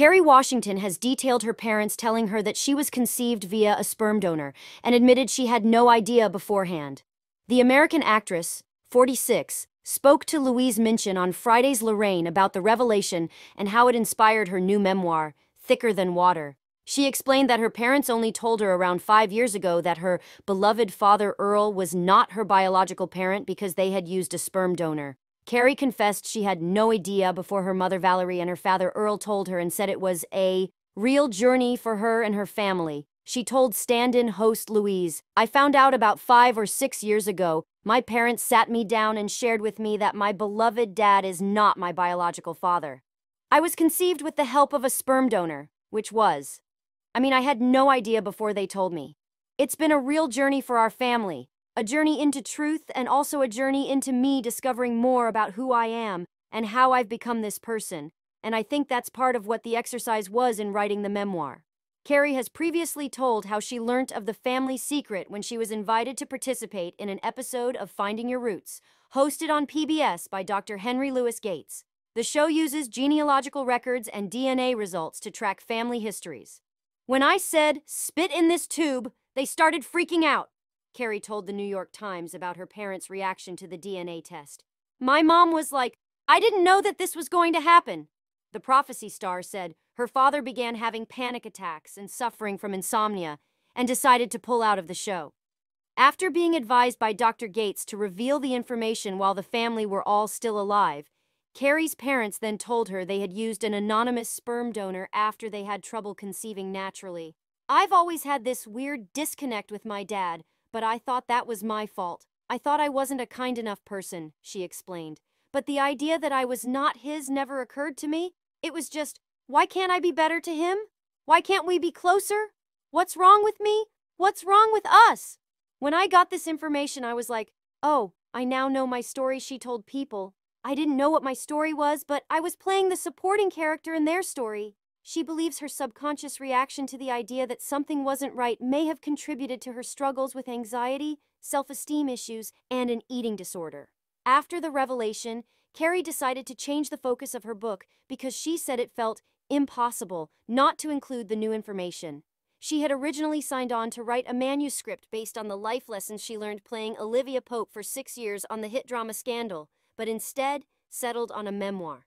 Carrie Washington has detailed her parents telling her that she was conceived via a sperm donor and admitted she had no idea beforehand. The American actress, 46, spoke to Louise Minchin on Friday's Lorraine about the revelation and how it inspired her new memoir, Thicker Than Water. She explained that her parents only told her around five years ago that her beloved father Earl was not her biological parent because they had used a sperm donor. Carrie confessed she had no idea before her mother Valerie and her father Earl told her and said it was a real journey for her and her family. She told stand-in host Louise, I found out about five or six years ago. My parents sat me down and shared with me that my beloved dad is not my biological father. I was conceived with the help of a sperm donor, which was. I mean, I had no idea before they told me. It's been a real journey for our family a journey into truth, and also a journey into me discovering more about who I am and how I've become this person, and I think that's part of what the exercise was in writing the memoir. Carrie has previously told how she learnt of the family secret when she was invited to participate in an episode of Finding Your Roots, hosted on PBS by Dr. Henry Louis Gates. The show uses genealogical records and DNA results to track family histories. When I said, spit in this tube, they started freaking out. Carrie told the New York Times about her parents' reaction to the DNA test. My mom was like, I didn't know that this was going to happen. The prophecy star said her father began having panic attacks and suffering from insomnia and decided to pull out of the show. After being advised by Dr. Gates to reveal the information while the family were all still alive, Carrie's parents then told her they had used an anonymous sperm donor after they had trouble conceiving naturally. I've always had this weird disconnect with my dad, but I thought that was my fault. I thought I wasn't a kind enough person, she explained. But the idea that I was not his never occurred to me. It was just, why can't I be better to him? Why can't we be closer? What's wrong with me? What's wrong with us? When I got this information, I was like, oh, I now know my story she told people. I didn't know what my story was, but I was playing the supporting character in their story. She believes her subconscious reaction to the idea that something wasn't right may have contributed to her struggles with anxiety, self-esteem issues, and an eating disorder. After the revelation, Carrie decided to change the focus of her book because she said it felt impossible not to include the new information. She had originally signed on to write a manuscript based on the life lessons she learned playing Olivia Pope for six years on the hit drama Scandal, but instead settled on a memoir.